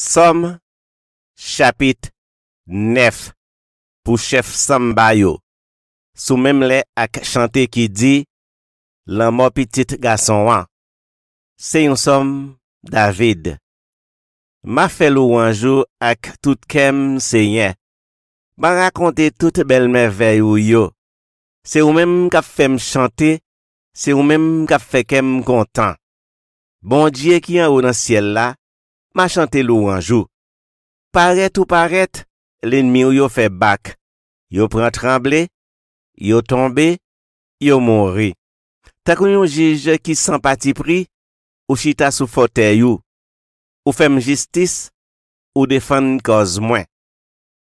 SOM CHAPIT NEF POU CHEF SOM BAYO SOU MEM LE AK CHANTE KI DI LAN MO PITIT GASON WAN SE YON SOM DAVID MA FELOU WAN JOU AK TOUTE KEM SE YEN MA RAKONTE TOUTE BEL ME VEYOU YO SE YON MEM KA FEM CHANTE SE YON MEM KA FEM KEM KONTAN BON DYE KI YON O NAN SIYEL LA Ma chante lou anjou. Parete ou parete, l'enmi ou yo fe bak. Yo pren tremble, yo tombe, yo mori. Takoun yon jije ki san pati pri, ou chita sou fote yu. Ou fem jistis, ou defan nkaz mwen.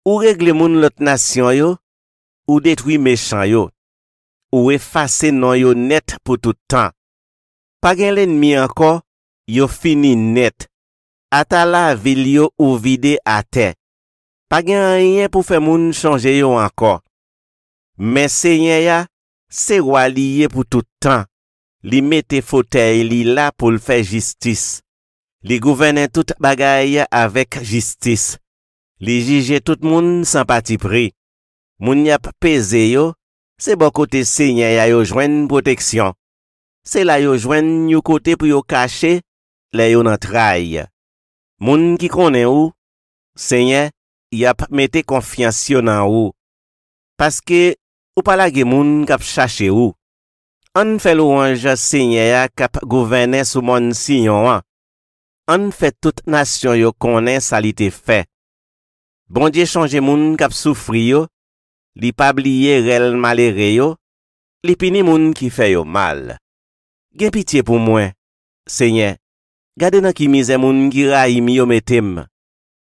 Ou regle moun lot nasyon yo, ou detwi mechan yo. Ou efase nan yo net pou toutan. Pagen l'enmi anko, yo fini net. Ata la vil yo ou vide ate. Pa gen anye pou fe moun chanje yo anko. Men se nye ya, se waliye pou toutan. Li mete fotey li la pou lfe jistis. Li gouvene tout bagay ya avek jistis. Li jije tout moun san pati pri. Moun yap peze yo, se bo kote se nye ya yo jwen poteksyon. Se la yo jwen nyo kote pou yo kache, la yo nan trai. Moun ki konen ou, senye, yap mette konfiansyon nan ou. Paske, ou pala ge moun kap chache ou. An fe lou anja senye ya kap gouvene sou moun sinyon an. An fe tout nasyon yo konen salite fe. Bondye chanje moun kap soufri yo, li pabliye rel male re yo, li pini moun ki fe yo mal. Gen pitiye pou mwen, senye. Gade nan ki mize moun gira im yo metem,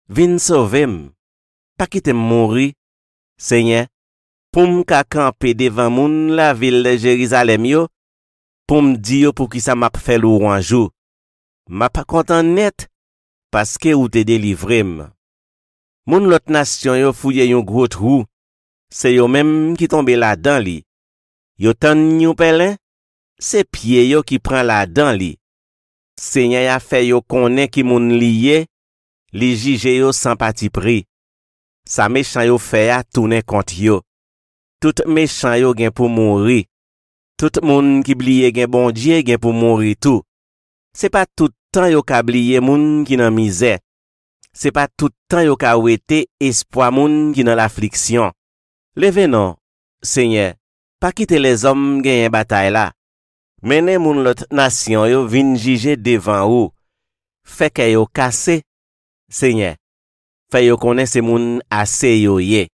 vin sovem, pa kitem moun ri. Se nye, poum ka kampe devan moun la vil de Jerizalem yo, poum di yo pou ki sa map fel ou anjou. Ma pa kontan net, paske ou te delivrem. Moun lot nasyon yo fouye yon gwo trou, se yo menm ki tombe la dan li. Yo tan nyon pelen, se pie yo ki pran la dan li. Senye ya fè yo konen ki moun liye, liji je yo san pati pri. Sa mechan yo fè ya tounen kont yo. Tout mechan yo gen pou mounri. Tout moun ki blye gen bondye gen pou mounri tou. Se pa tout tan yo ka blye moun ki nan mizè. Se pa tout tan yo ka wete espoa moun ki nan lafliksyon. Leve nan, senye, pa kite les om gen yon batay la. Mene moun lot nasyon yo vinjije devan ou, feke yo kase, se nye, fe yo konese moun ase yo ye.